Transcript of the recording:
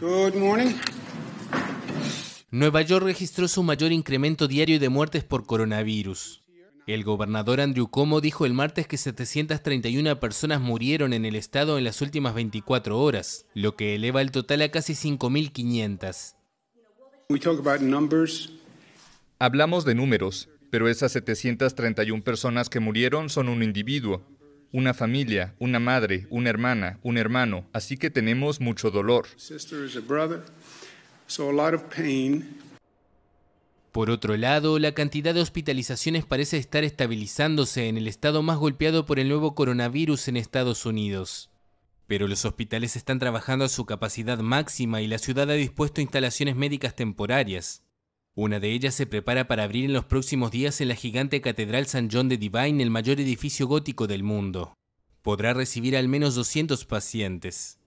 Good morning. Nueva York registró su mayor incremento diario de muertes por coronavirus. El gobernador Andrew Cuomo dijo el martes que 731 personas murieron en el estado en las últimas 24 horas, lo que eleva el total a casi 5.500. Hablamos de números, pero esas 731 personas que murieron son un individuo, una familia, una madre, una hermana, un hermano, así que tenemos mucho dolor. Por otro lado, la cantidad de hospitalizaciones parece estar estabilizándose en el estado más golpeado por el nuevo coronavirus en Estados Unidos. Pero los hospitales están trabajando a su capacidad máxima y la ciudad ha dispuesto instalaciones médicas temporarias. Una de ellas se prepara para abrir en los próximos días en la gigante Catedral San John de Divine, el mayor edificio gótico del mundo. Podrá recibir al menos 200 pacientes.